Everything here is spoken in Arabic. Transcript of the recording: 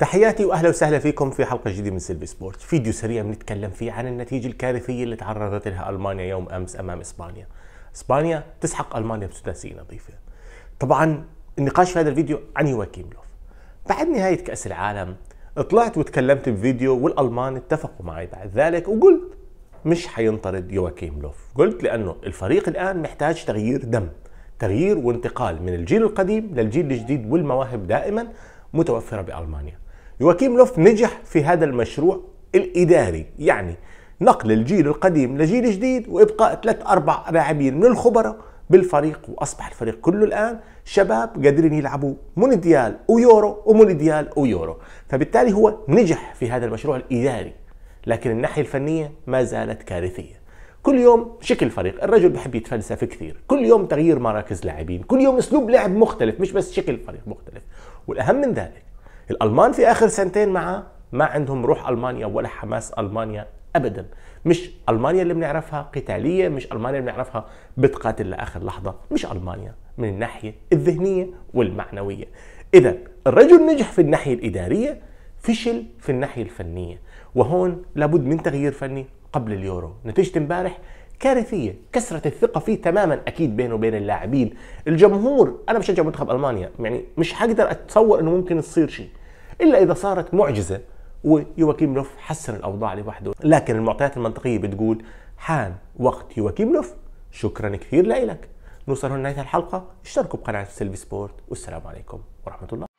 تحياتي واهلا وسهلا فيكم في حلقه جديده من سيلفي سبورت، فيديو سريع بنتكلم فيه عن النتيجه الكارثيه اللي تعرضت لها المانيا يوم امس امام اسبانيا. اسبانيا تسحق المانيا بثلاثيه نظيفه. طبعا النقاش في هذا الفيديو عن يواكيم لوف. بعد نهايه كاس العالم طلعت وتكلمت بفيديو والالمان اتفقوا معي بعد ذلك وقلت مش حينطرد يواكيم لوف، قلت لانه الفريق الان محتاج تغيير دم، تغيير وانتقال من الجيل القديم للجيل الجديد والمواهب دائما متوفره بالمانيا. يواكيم لوف نجح في هذا المشروع الإداري يعني نقل الجيل القديم لجيل جديد وإبقاء ثلاث أربع لاعبين من الخبراء بالفريق وأصبح الفريق كله الآن شباب قادرين يلعبوا مونديال ويورو ومونديال ويورو فبالتالي هو نجح في هذا المشروع الإداري لكن الناحية الفنية ما زالت كارثية كل يوم شكل فريق الرجل بحب يتفلسف كثير كل يوم تغيير مراكز لاعبين كل يوم اسلوب لعب مختلف مش بس شكل فريق مختلف والاهم من ذلك الالمان في اخر سنتين معه ما عندهم روح المانيا ولا حماس المانيا ابدا مش المانيا اللي بنعرفها قتاليه مش المانيا اللي بنعرفها بتقاتل لاخر لحظه مش المانيا من الناحيه الذهنيه والمعنويه اذا الرجل نجح في الناحيه الاداريه فشل في الناحيه الفنيه وهون لابد من تغيير فني قبل اليورو نتيجه امبارح كارثيه كسرت الثقه فيه تماما اكيد بينه وبين اللاعبين الجمهور انا بشجع منتخب المانيا يعني مش حقدر اتصور انه ممكن يصير شيء إلا إذا صارت معجزة ويواكيم نوف حسن الأوضاع لوحده لكن المعطيات المنطقية بتقول حان وقت يواكيم نوف شكرا كثير لك نوصل هنا لنهاية الحلقة اشتركوا بقناة سيلفي سبورت والسلام عليكم ورحمة الله